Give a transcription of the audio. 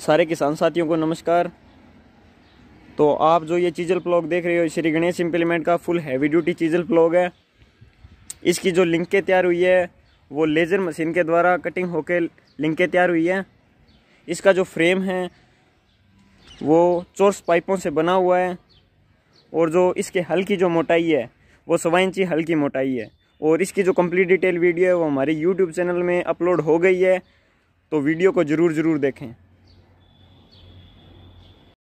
सारे किसान साथियों को नमस्कार तो आप जो ये चीजल प्लॉग देख रहे हो श्री गणेश इम्प्लीमेंट का full heavy duty chisel plough है इसकी जो लिंकें तैयार हुई है वो लेज़र मशीन के द्वारा कटिंग होकर लिंकें तैयार हुई है इसका जो फ्रेम है वो चोर्स पाइपों से बना हुआ है और जो इसके हल की जो मोटाई है वो सवा इंची हल की मोटाई है और इसकी जो कम्प्लीट डिटेल वीडियो है वो हमारे यूट्यूब चैनल में अपलोड हो गई है तो वीडियो को ज़रूर ज़रूर देखें